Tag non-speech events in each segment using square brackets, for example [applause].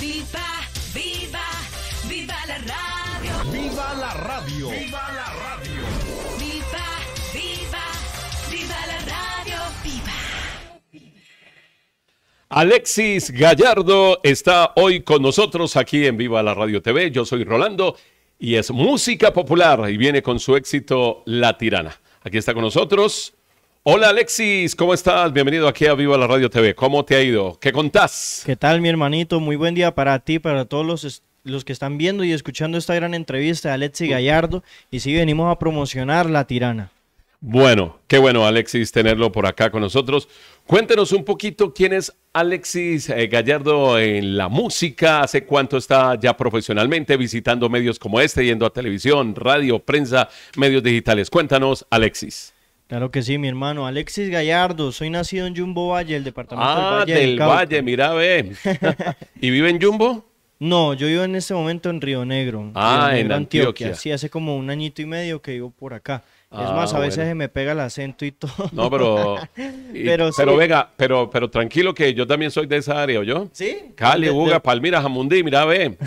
Viva, viva, viva la radio. Viva la radio. Viva la radio. Viva, viva, viva la radio. Viva. Alexis Gallardo está hoy con nosotros aquí en Viva la Radio TV. Yo soy Rolando y es música popular y viene con su éxito La Tirana. Aquí está con nosotros Hola Alexis, ¿cómo estás? Bienvenido aquí a Viva la Radio TV. ¿Cómo te ha ido? ¿Qué contás? ¿Qué tal mi hermanito? Muy buen día para ti, para todos los, los que están viendo y escuchando esta gran entrevista de Alexis Gallardo. Y sí, venimos a promocionar La Tirana. Bueno, qué bueno Alexis tenerlo por acá con nosotros. Cuéntenos un poquito quién es Alexis eh, Gallardo en la música, hace cuánto está ya profesionalmente visitando medios como este, yendo a televisión, radio, prensa, medios digitales. Cuéntanos Alexis. Claro que sí, mi hermano. Alexis Gallardo, soy nacido en Jumbo Valle, el departamento del ah, Valle. Ah, del Valle, mira, ve. [laughs] ¿Y vive en Jumbo? No, yo vivo en este momento en Río Negro. Ah, en, Antioquia. Antioquia. Sí, hace como un añito y medio que vivo por acá es más, a ah, veces se me pega el acento y todo. No, pero. [laughs] pero, venga, pero, pero tranquilo que yo también soy de esa área, yo? Sí. Cali, Buga, Palmira, Jamundí, mira, ve.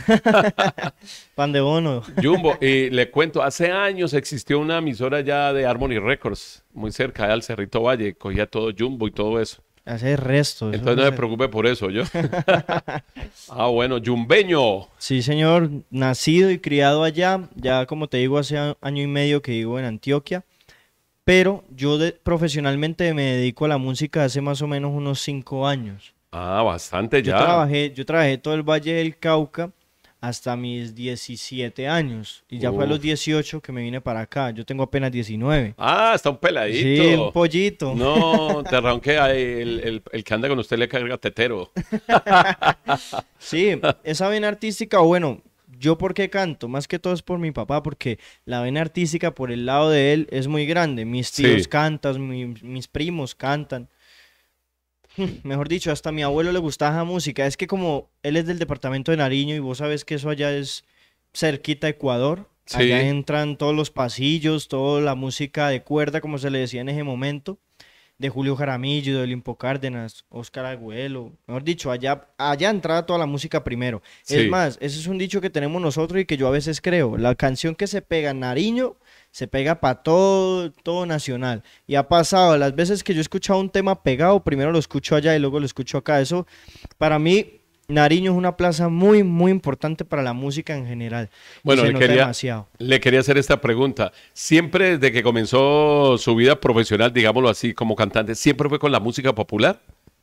[laughs] Pan de bono. [laughs] Jumbo, y le cuento, hace años existió una emisora ya de Harmony Records, muy cerca del Cerrito Valle, cogía todo Jumbo y todo eso. Hace resto. Entonces no se preocupe por eso, yo. [laughs] [laughs] ah, bueno, Yumbeño. Sí, señor, nacido y criado allá, ya como te digo, hace año y medio que vivo en Antioquia, pero yo profesionalmente me dedico a la música hace más o menos unos cinco años. Ah, bastante ya. Yo trabajé, yo trabajé todo el Valle del Cauca hasta mis 17 años. Y ya fue a los 18 que me vine para acá. Yo tengo apenas 19. Ah, está un peladito. Sí, un pollito. No, te arranqué el, el, que anda con usted le carga tetero. [laughs] sí, esa vena artística, bueno, yo por qué canto, más que todo es por mi papá, porque la vena artística por el lado de él es muy grande. Mis tíos cantan, mis primos cantan. [laughs] mejor dicho, hasta mi abuelo le gustaba la música. Es que como él es del departamento de Nariño y vos sabes que eso allá es cerquita a Ecuador, allá entran todos los pasillos, toda la música de cuerda, como se le decía en ese momento, de Julio Jaramillo, de Olimpo Cárdenas, Oscar Agüelo. Mejor dicho, allá, allá entraba toda la música primero. Es más, ese es un dicho que tenemos nosotros y que yo a veces creo. La canción que se pega en Nariño se pega para todo, todo nacional. Y ha pasado, las veces que yo he escuchado un tema pegado, primero lo escucho allá y luego lo escucho acá. Eso, para mí, Nariño es una plaza muy, muy importante para la música en general. Bueno, le quería, demasiado. le quería hacer esta pregunta. Siempre desde que comenzó su vida profesional, digámoslo así, como cantante, ¿siempre fue con la música popular?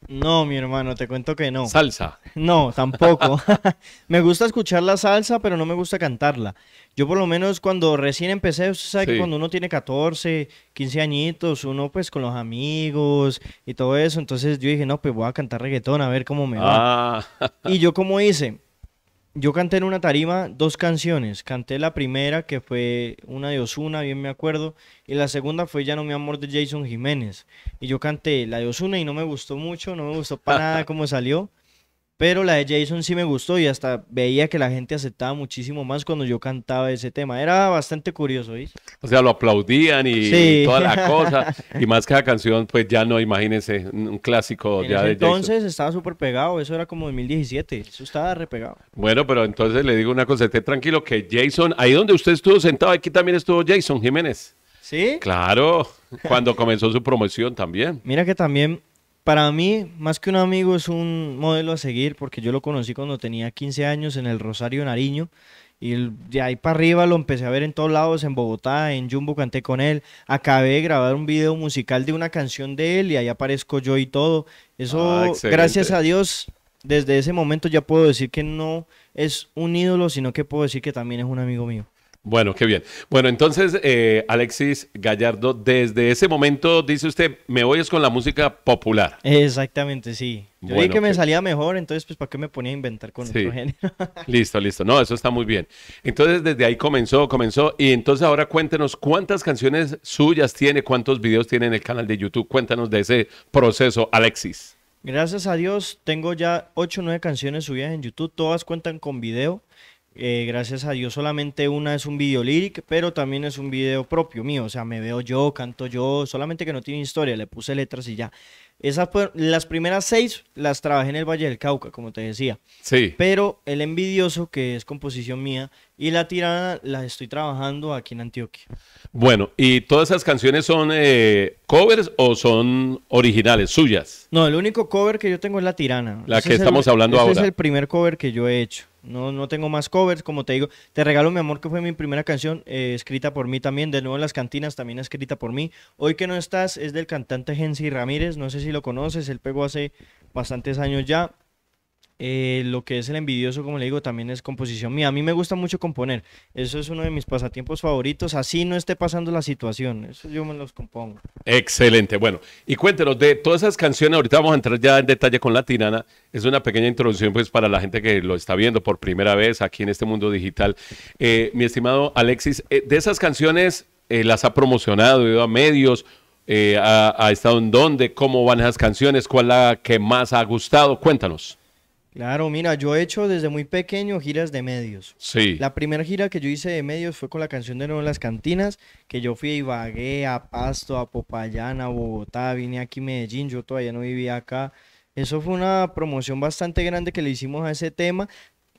No, mi hermano, te cuento que no. Salsa. No, tampoco. [laughs] me gusta escuchar la salsa, pero no me gusta cantarla. Yo por lo menos cuando recién empecé, usted sabe que cuando uno tiene 14, 15 añitos, uno pues con los amigos y todo eso, entonces yo dije, no, pues voy a cantar reggaetón, a ver cómo me va. Ah. y yo como hice, yo canté en una tarima dos canciones. Canté la primera, que fue una de Osuna, bien me acuerdo, y la segunda fue Ya no mi amor de Jason Jiménez. Y yo canté la de Osuna y no me gustó mucho, no me gustó para [laughs] nada cómo salió. Pero la de Jason sí me gustó y hasta veía que la gente aceptaba muchísimo más cuando yo cantaba ese tema. Era bastante curioso, ¿viste? O sea, lo aplaudían y, toda la [laughs] cosa. y más cada canción, pues ya no, imagínense, un clásico ya ese de Entonces estaba súper pegado, eso era como 2017, eso estaba repegado. Bueno, pero entonces le digo una cosa, esté tranquilo que Jason, ahí donde usted estuvo sentado, aquí también estuvo Jason Jiménez. ¿Sí? Claro, cuando comenzó su promoción también. Mira que también para mí, más que un amigo, es un modelo a seguir porque yo lo conocí cuando tenía 15 años en el Rosario Nariño. Y de ahí para arriba lo empecé a ver en todos lados, en Bogotá, en Jumbo canté con él. Acabé de grabar un video musical de una canción de él y ahí aparezco yo y todo. Eso, ah, gracias a Dios, desde ese momento ya puedo decir que no es un ídolo, sino que puedo decir que también es un amigo mío. Bueno, qué bien. Bueno, entonces, eh, Alexis Gallardo, desde ese momento dice usted, me oyes con la música popular. Exactamente, sí. Yo que me salía mejor, entonces, pues, ¿para qué me ponía a inventar con otro género? [laughs] listo, listo. No, eso está muy bien. Entonces, desde ahí comenzó, comenzó. Y entonces, ahora cuéntenos cuántas canciones suyas tiene, cuántos videos tiene en el canal de YouTube. Cuéntanos de ese proceso, Alexis. Gracias a Dios, tengo ya ocho o nueve canciones subidas en YouTube. Todas cuentan con video. Eh, gracias a Dios solamente una es un video lyric, pero también es un video propio mío, o sea, me veo yo, canto yo, solamente que no tiene historia, le puse letras y ya. Esas las primeras seis las trabajé en el Valle del Cauca, como te decía. Sí. Pero El Envidioso, que es composición mía, y La Tirana las estoy trabajando aquí en Antioquia. Bueno, ¿y todas esas canciones son eh, covers o son originales, suyas? No, el único cover que yo tengo es La Tirana. La que estamos hablando ese ahora. es el primer cover que yo he hecho. No, no tengo más covers, como te digo. Te regalo mi amor, que fue mi primera canción, eh, escrita por mí también. De nuevo, Las Cantinas, también escrita por mí. Hoy que no estás, es del cantante Gensi Ramírez. No sé si si lo conoces, él pegó hace bastantes años ya. Eh, lo que es el envidioso, como le digo, también es composición mía. A mí me gusta mucho componer. Eso es uno de mis pasatiempos favoritos. Así no esté pasando la situación. Eso yo me los compongo. Excelente. Bueno, y cuéntenos de todas esas canciones. Ahorita vamos a entrar ya en detalle con la tirana. Es una pequeña introducción, pues, para la gente que lo está viendo por primera vez aquí en este mundo digital. Eh, mi estimado Alexis, eh, de esas canciones, ¿las ha promocionado, ido a medios? Eh, ha, estado en dónde, cómo van esas canciones, cuál la que más ha gustado. Cuéntanos. Claro, mira, yo he hecho desde muy pequeño giras de medios. Sí. La primera gira que yo hice de medios fue con la canción de No las Cantinas, que yo fui y vagué a Pasto, a Popayán, a Bogotá, vine aquí a Medellín, yo todavía no vivía acá. Eso fue una promoción bastante grande que le hicimos a ese tema.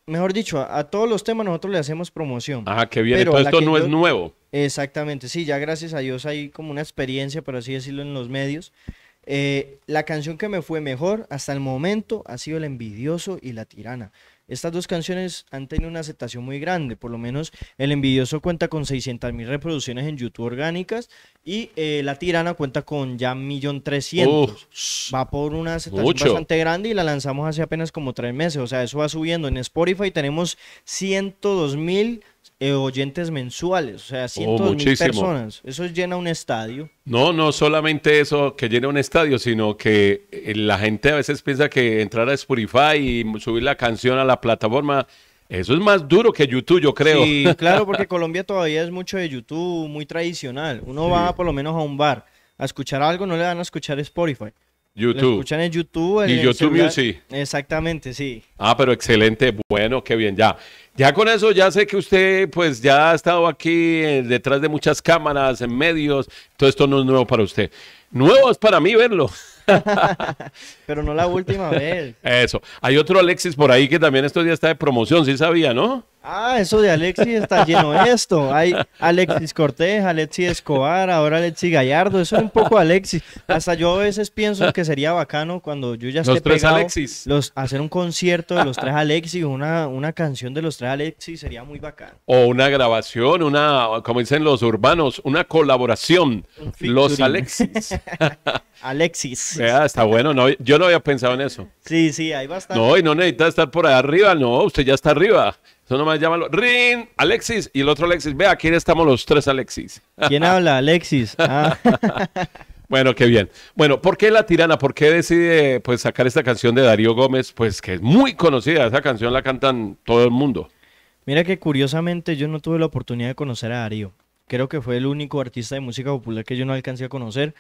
Mejor dicho, a, todos los temas nosotros le hacemos promoción. Ajá, qué bien. esto no es nuevo. Exactamente, sí, ya gracias a Dios hay como una experiencia, por así decirlo, en los medios. Eh, la canción que me fue mejor hasta el momento ha sido El Envidioso y La Tirana. Estas dos canciones han tenido una aceptación muy grande, por lo menos El Envidioso cuenta con 600 mil reproducciones en YouTube orgánicas y eh, La Tirana cuenta con ya 1.300.000. va por una aceptación bastante grande y la lanzamos hace apenas como tres meses, o sea, eso va subiendo. En Spotify tenemos 102 mil eh, oyentes mensuales, o sea, oh, cientos personas. Eso llena un estadio. No, no solamente eso que llena un estadio, sino que eh, la gente a veces piensa que entrar a Spotify y subir la canción a la plataforma eso es más duro que YouTube, yo creo. Sí, [laughs] claro, porque Colombia todavía es mucho de YouTube, muy tradicional. Uno va por lo menos a un bar a escuchar algo, no le van a escuchar Spotify. YouTube. en YouTube. y YouTube Music. Exactamente, sí. Ah, pero excelente. Bueno, qué bien, ya. Ya con eso, ya sé que usted, pues, ya ha estado aquí eh, detrás de muchas cámaras, en medios. Todo esto no es nuevo para usted. Nuevo es para mí verlo. [laughs] Pero no la última [laughs] vez. Eso. Hay otro Alexis por ahí que también estos días está de promoción, sí sabía, ¿no? Ah, eso de Alexis está lleno de esto. Hay Alexis Cortés, Alexis Escobar, ahora Alexis Gallardo. Eso es un poco Alexis. Hasta yo a veces pienso que sería bacano cuando yo ya esté los tres Alexis. Los, hacer un concierto de los tres Alexis, una, una canción de los tres Alexis sería muy bacano. O una grabación, una, como dicen los urbanos, una colaboración. los Alexis. [laughs] Alexis. Ya, está bueno, ¿no? Yo no había pensado en eso. Sí, sí, ahí va a estar. No, y no necesita estar por ahí arriba, no, usted ya está arriba. Eso nomás llámalo. Rin, Alexis y el otro Alexis. Vea, aquí estamos los tres Alexis. ¿Quién habla? Alexis. [laughs] Ah. [laughs] bueno, qué bien. Bueno, ¿por qué La Tirana? ¿Por qué decide pues, sacar esta canción de Darío Gómez? Pues que es muy conocida. Esa canción la cantan todo el mundo. Mira que curiosamente yo no tuve la oportunidad de conocer a Darío. Creo que fue el único artista de música popular que yo no alcancé a conocer.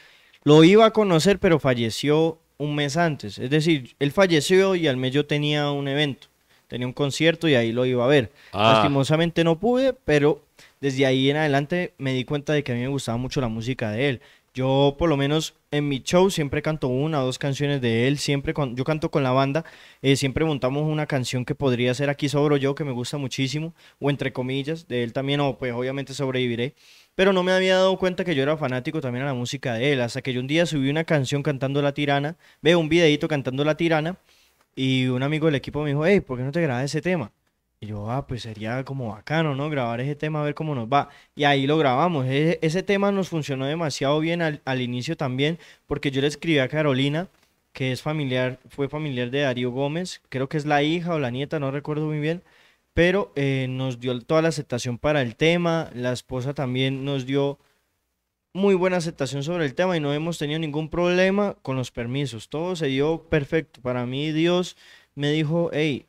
Lo iba a conocer, pero falleció un mes antes. Es decir, él falleció y al mes yo tenía un evento, tenía un concierto y ahí lo iba a ver. Ah. Lastimosamente no pude, pero desde ahí en adelante me di cuenta de que a mí me gustaba mucho la música de él. Yo por lo menos en mi show siempre canto una o dos canciones de él, siempre cuando yo canto con la banda, eh, siempre montamos una canción que podría ser Aquí sobre yo, que me gusta muchísimo, o entre comillas, de él también, o pues obviamente sobreviviré, pero no me había dado cuenta que yo era fanático también a la música de él, hasta que yo un día subí una canción cantando La Tirana, veo un videito cantando La Tirana, y un amigo del equipo me dijo, hey, ¿por qué no te grabas ese tema? yo, ah, pues sería como bacano, ¿no? Grabar ese tema, a ver cómo nos va. Y ahí lo grabamos. E-, ese tema nos funcionó demasiado bien al, inicio también, porque yo le escribí a Carolina, que es familiar, fue familiar de Darío Gómez, creo que es la hija o la nieta, no recuerdo muy bien, pero eh, nos dio toda la aceptación para el tema, la esposa también nos dio muy buena aceptación sobre el tema y no hemos tenido ningún problema con los permisos. Todo se dio perfecto. Para mí Dios me dijo, hey,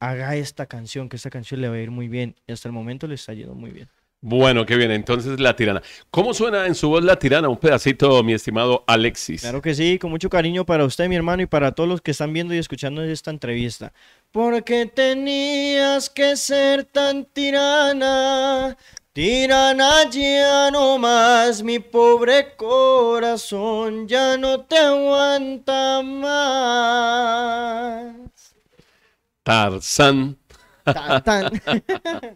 haga esta canción, que esta canción le va a ir muy bien. Y hasta el momento le está yendo muy bien. Bueno, qué bien. Entonces, La Tirana. ¿Cómo suena en su voz La Tirana? Un pedacito, mi estimado Alexis. Claro que sí, con mucho cariño para usted, mi hermano, y para todos los que están viendo y escuchando esta entrevista. Porque tenías que ser tan tirana, tirana ya no más, mi pobre corazón ya no te aguanta más. Tarzán. [laughs]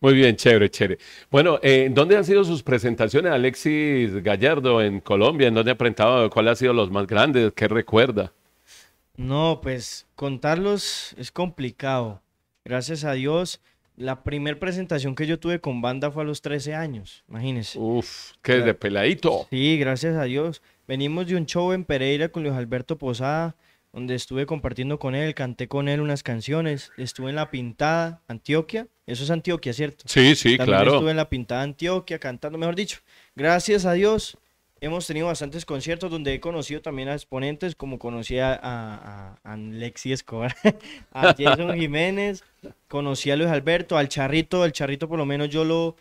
Muy bien, chévere, chévere. Bueno, eh, ¿dónde han sido sus presentaciones, Alexis Gallardo, en Colombia? ¿En dónde ha presentado? ¿Cuáles han sido los más grandes? ¿Qué recuerda? No, pues contarlos es complicado. Gracias a Dios, la primera presentación que yo tuve con banda fue a los 13 años, imagínense. Uf, qué de peladito. Sí, gracias a Dios. Venimos de un show en Pereira con Luis Alberto Posada, donde estuve compartiendo con él, canté con él unas canciones, estuve en La Pintada, Antioquia, eso es Antioquia, ¿cierto? Sí, sí, claro. Estuve en La Pintada, Antioquia, cantando, mejor dicho, gracias a Dios. Hemos tenido bastantes conciertos donde he conocido también a exponentes, como conocí a, a, a Alexi Escobar, [laughs] a Jason Jiménez, conocí a Luis Alberto, al Charrito, el Charrito por lo menos yo lo,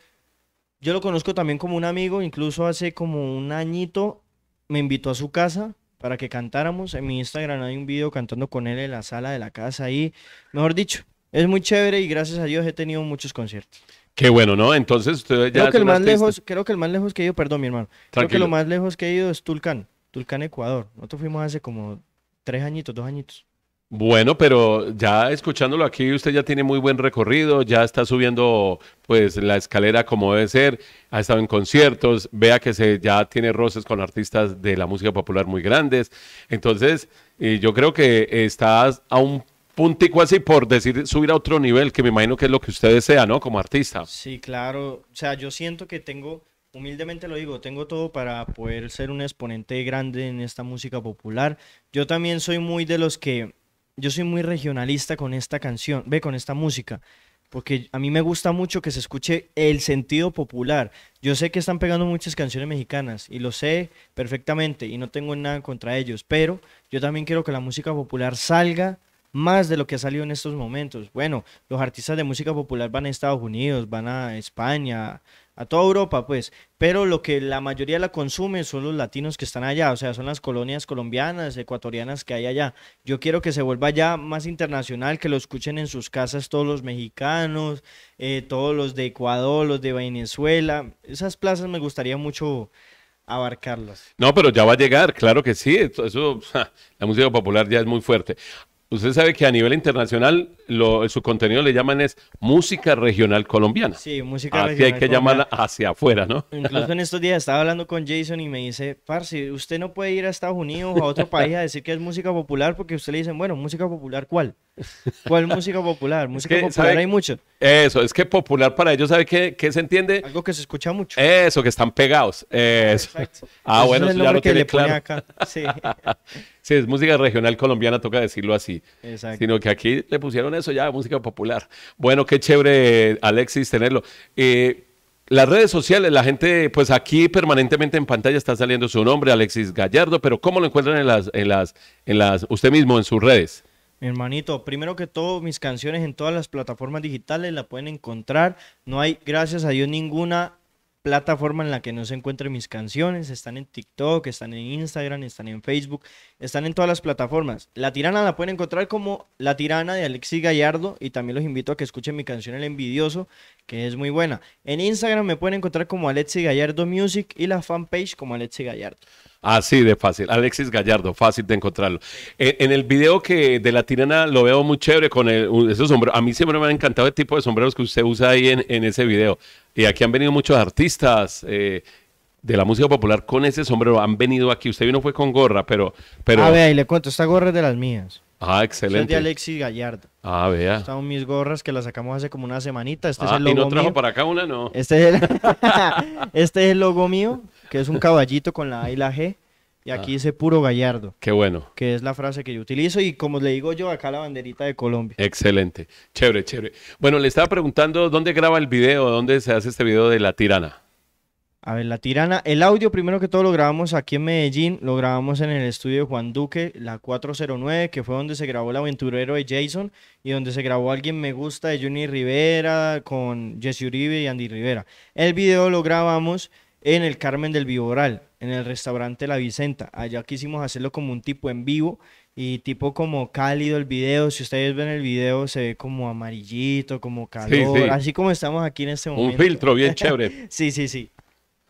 yo lo conozco también como un amigo, incluso hace como un añito me invitó a su casa para que cantáramos. En mi Instagram hay un video cantando con él en la sala de la casa ahí, mejor dicho, es muy chévere y gracias a Dios he tenido muchos conciertos. Qué bueno, ¿no? Entonces ustedes ya... Creo que, el más lejos, creo que el más lejos que he ido, perdón mi hermano, creo que lo más lejos que he ido es Tulcán, Tulcán Ecuador. Nosotros fuimos hace como tres añitos, dos añitos. Bueno, pero ya escuchándolo aquí, usted ya tiene muy buen recorrido, ya está subiendo pues la escalera como debe ser, ha estado en conciertos, vea que se ya tiene roces con artistas de la música popular muy grandes. Entonces, eh, yo creo que estás a un puntico así por decir subir a otro nivel, que me imagino que es lo que usted desea, ¿no? Como artista. Sí, claro. O sea, yo siento que tengo, humildemente lo digo, tengo todo para poder ser un exponente grande en esta música popular. Yo también soy muy de los que yo soy muy regionalista con esta canción, ve, con esta música, porque a mí me gusta mucho que se escuche el sentido popular. Yo sé que están pegando muchas canciones mexicanas y lo sé perfectamente y no tengo nada contra ellos, pero yo también quiero que la música popular salga más de lo que ha salido en estos momentos. Bueno, los artistas de música popular van a Estados Unidos, van a España, a toda Europa, pues, pero lo que la mayoría la consume son los latinos que están allá, o sea, son las colonias colombianas, ecuatorianas que hay allá. Yo quiero que se vuelva ya más internacional, que lo escuchen en sus casas todos los mexicanos, eh, todos los de Ecuador, los de Venezuela. Esas plazas me gustaría mucho abarcarlas. No, pero ya va a llegar, claro que sí. Eso, [laughs] la música popular ya es muy fuerte. Usted sabe que a nivel internacional su contenido le llaman es música regional colombiana. Sí, música Aquí regional. hay que llamarla hacia afuera, ¿no? Incluso en estos días estaba hablando con Jason y me dice, parsi, usted no puede ir a Estados Unidos o a otro país a decir que es música popular porque usted le dicen, bueno, música popular, ¿cuál? ¿Cuál música popular? Música popular hay mucho. Eso, es que popular para ellos, ¿sabe qué, qué, se entiende? Algo que se escucha mucho. Eso, que están pegados. Eso. Exacto. Ah, bueno, es ya lo que le claro. Acá. Sí. [laughs] Sí, es música regional colombiana, toca decirlo así. Sino que aquí le pusieron eso ya, música popular. Bueno, qué chévere, Alexis, tenerlo. Eh, las redes sociales, la gente, pues aquí permanentemente en pantalla está saliendo su nombre, Alexis Gallardo, pero ¿cómo lo encuentran en las, en las, en las, usted mismo, en sus redes? Mi hermanito, primero que todo, mis canciones en todas las plataformas digitales la pueden encontrar. No hay, gracias a Dios, ninguna plataforma en la que no se encuentren mis canciones. Están en TikTok, están en Instagram, están en Facebook, están en todas las plataformas. La Tirana la pueden encontrar como La Tirana de Alexi Gallardo y también los invito a que escuchen mi canción El Envidioso, que es muy buena. En Instagram me pueden encontrar como Alexi Gallardo Music y la fanpage como Alexi Gallardo. Así ah, de fácil. Alexis Gallardo, fácil de encontrarlo. En, el video que de la tirana lo veo muy chévere con el, esos sombreros. A mí siempre me ha encantado el tipo de sombreros que usted usa ahí en, en ese video. Y aquí han venido muchos artistas. Eh, de la música popular con ese sombrero han venido aquí. Usted vino fue con gorra, pero... pero... A ver, y le cuento, esta gorra es de las mías. Ah, excelente. Es de Alexis Gallardo. Ah, vea. Estas son mis gorras que las sacamos hace como una semanita. Este es ah, el logo ¿y no trajo para acá una, no? este es el [laughs] este logo mío que es un caballito con la A y la G. Y aquí ah. dice puro gallardo. Qué bueno. Que es la frase que yo utilizo y como le digo yo, acá la banderita de Colombia. Excelente. Chévere, chévere. Bueno, le estaba preguntando dónde graba el video, dónde se hace este video de La Tirana. A ver, La Tirana, el audio primero que todo lo grabamos aquí en Medellín, lo grabamos en el estudio de Juan Duque, la 409, que fue donde se grabó El Aventurero de Jason y donde se grabó Alguien Me Gusta de Johnny Rivera con Jesse Uribe y Andy Rivera. El video lo grabamos en el Carmen del Viboral, en el restaurante La Vicenta. Allá quisimos hacerlo como un tipo en vivo y tipo como cálido el video. Si ustedes ven el video, se ve como amarillito, como calor, así como estamos aquí en este momento. Un filtro bien [laughs] chévere. sí, sí, sí.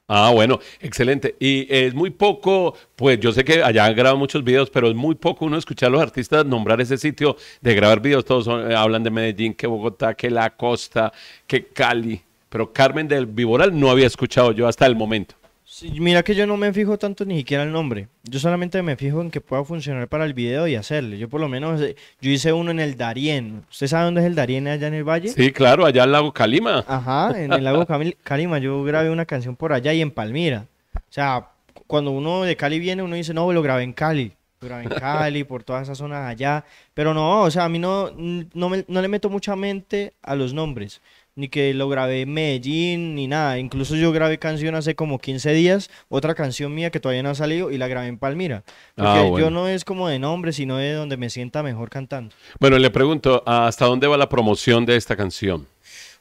Ah, bueno, excelente. Y es muy poco, pues yo sé que allá han grabado muchos videos, pero es muy poco uno escuchar a los artistas nombrar ese sitio de grabar videos. Todos eh, hablan de Medellín, que Bogotá, que La Costa, que Cali. Pero Carmen del Viboral no había escuchado yo hasta el momento. Sí, mira que yo no me fijo tanto ni siquiera el nombre. Yo solamente me fijo en que pueda funcionar para el video y hacerle. Yo por lo menos, eh, yo hice uno en el Darién. ¿Usted sabe dónde es el Darién allá en el valle? Sí, claro, allá el lago Calima. Ajá, en el lago Calima. Yo grabé una canción por allá y en Palmira. O sea, cuando uno de Cali viene, uno dice, no, lo grabé en Cali. Lo grabé en Cali, por todas esas zonas allá. Pero no, o sea, a mí no, me, no le meto mucha mente a los nombres ni que lo grabé en Medellín, ni nada. Incluso yo grabé canción hace como 15 días, otra canción mía que todavía no ha salido y la grabé en Palmira. Ah, Porque yo no es como de nombre, sino de donde me sienta mejor cantando. Bueno, le pregunto, ¿hasta dónde va la promoción de esta canción?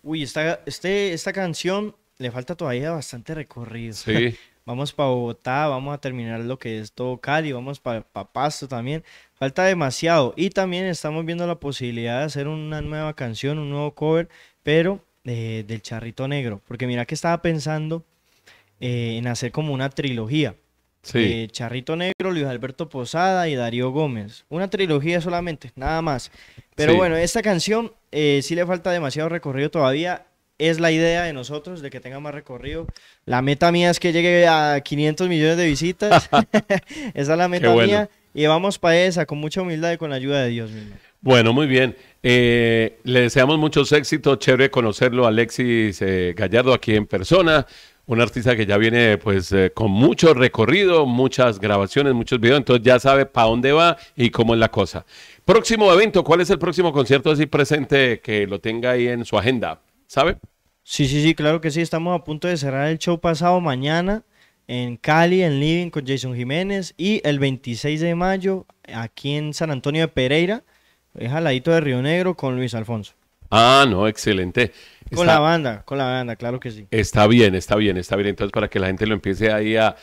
Uy, esta, este, esta canción le falta todavía bastante recorrido. Sí. [laughs] vamos para Bogotá, vamos a terminar lo que es todo Cali, vamos para Pasto también. Falta demasiado. Y también estamos viendo la posibilidad de hacer una nueva canción, un nuevo cover, pero eh, del Charrito Negro. Porque mira que estaba pensando eh, en hacer como una trilogía. Sí. Charrito Negro, Luis Alberto Posada y Darío Gómez. Una trilogía solamente, nada más. Pero bueno, esta canción eh, sí le falta demasiado recorrido todavía es la idea de nosotros, de que tenga más recorrido. La meta mía es que llegue a 500 millones de visitas. [laughs] [laughs] esa es la meta mía. Y vamos para esa, con mucha humildad y con la ayuda de Dios. Bueno, muy bien. Eh, le deseamos muchos éxitos. Chévere conocerlo, Alexis eh, Gallardo, aquí en persona. Un artista que ya viene pues eh, con mucho recorrido, muchas grabaciones, muchos videos, entonces ya sabe para dónde va y cómo es la cosa. Próximo evento, ¿cuál es el próximo concierto así presente que lo tenga ahí en su agenda? ¿sabe? Sí, sí, sí, claro que sí. Estamos a punto de cerrar el show pasado mañana en Cali, en Living con Jason Jiménez y el 26 de mayo aquí en San Antonio de Pereira, es al ladito de Río Negro con Luis Alfonso. Ah, no, excelente. con la banda, con la banda, claro que sí. Está bien, está bien, está bien. Entonces, para que la gente lo empiece ahí a,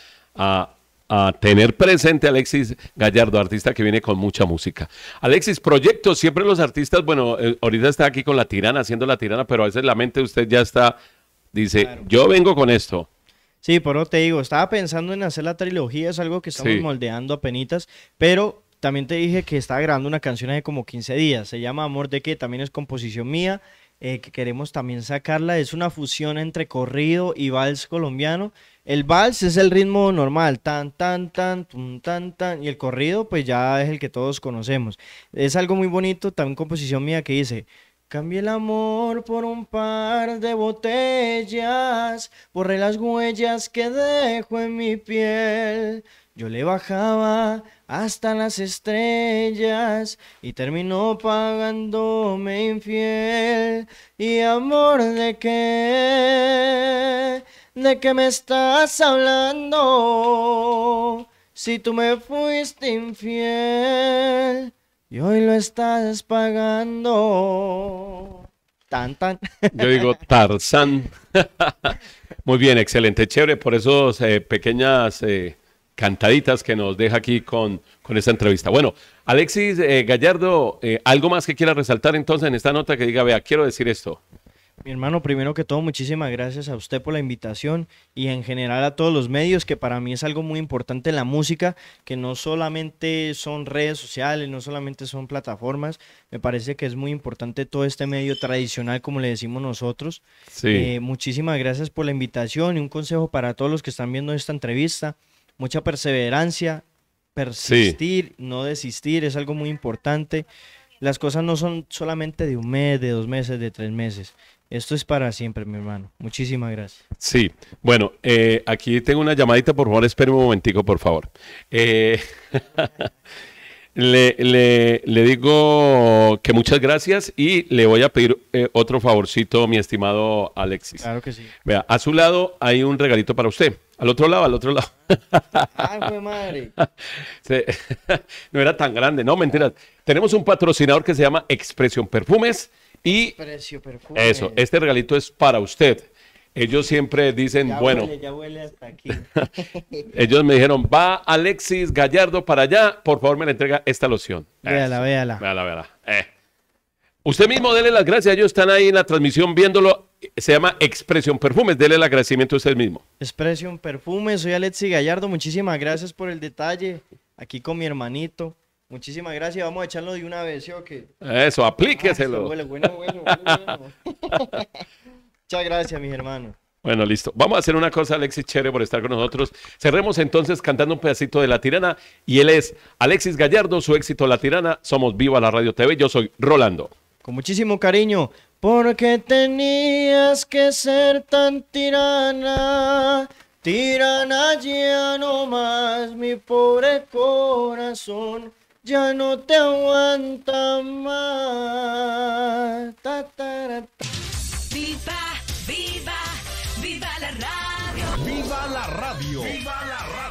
a tener presente Alexis Gallardo, artista que viene con mucha música. Alexis, proyectos, siempre los artistas, bueno, eh, ahorita está aquí con la tirana, haciendo la tirana, pero a veces la mente de usted ya está, dice, yo vengo con esto. Sí, por lo te digo, estaba pensando en hacer la trilogía, es algo que estamos moldeando a penitas, pero también te dije que estaba grabando una canción hace como 15 días, se llama Amor de que también es composición mía eh, que queremos también sacarla. Es una fusión entre corrido y vals colombiano. El vals es el ritmo normal, tan, tan, tan, tan tan, tan, y el corrido pues ya es el que todos conocemos. Es algo muy bonito, también composición mía que dice... Cambié el amor por un par de botellas, borré las huellas que dejo en mi piel, yo le bajaba hasta las estrellas y terminó pagándome infiel. Y amor, ¿de qué? ¿De qué me estás hablando? Si tú me fuiste infiel y hoy lo estás pagando. Tan, tan. Yo digo Tarzan. [laughs] Muy bien, excelente, chévere. Por eso eh, pequeñas... Eh, cantaditas que nos deja aquí con, con esta entrevista. Bueno, Alexis eh, Gallardo, eh, ¿algo más que quiera resaltar entonces en esta nota que diga, vea, quiero decir esto? Mi hermano, primero que todo, muchísimas gracias a usted por la invitación y en general a todos los medios, que para mí es algo muy importante la música, que no solamente son redes sociales, no solamente son plataformas, me parece que es muy importante todo este medio tradicional, como le decimos nosotros. Eh, muchísimas gracias por la invitación y un consejo para todos los que están viendo esta entrevista mucha perseverancia, persistir, no desistir, es algo muy importante. Las cosas no son solamente de un mes, de dos meses, de tres meses. Esto es para siempre, mi hermano. Muchísimas gracias. Sí, bueno, eh, aquí tengo una llamadita, por favor, espere un momentico, por favor. Eh, [laughs] le, digo que muchas gracias y le voy a pedir eh, otro favorcito, mi estimado Alexis. Claro que sí. Vea, a su lado hay un regalito para usted. Al otro lado, al otro lado. [laughs] ¡Ay, madre! [laughs] No era tan grande, no, mentiras. Tenemos un patrocinador que se llama Expresión Perfumes y... Expresión Perfumes. Eso, este regalito es para usted. Ellos siempre dicen, bueno... Huele, ya huele hasta aquí. [laughs] ellos me dijeron, va Alexis Gallardo para allá, por favor me le entrega esta loción. Véala, véala. Véala, véala. Eh. Usted mismo dele las gracias, ellos están ahí en la transmisión viéndolo se llama Expresión Perfumes. Dele el agradecimiento a usted mismo. Expresión Perfumes, soy Alexis Gallardo. Muchísimas gracias por el detalle. Aquí con mi hermanito. Muchísimas gracias. Vamos a echarlo de una vez, yo que. Eso, aplíqueselo. Ah, este bueno, bueno, bueno, [laughs] Muchas gracias, mis hermanos. Bueno, listo. Vamos a hacer una cosa, Alexis Chere, por estar con nosotros. Cerremos entonces cantando un pedacito de La Tirana. Y él es Alexis Gallardo, su éxito La Tirana. Somos Viva la Radio TV. Yo soy Rolando. Con muchísimo cariño. Porque tenías que ser tan tirana? Tirana ya no más, mi pobre corazón ya no te aguanta más. Viva, viva, la Viva la radio. Viva la radio.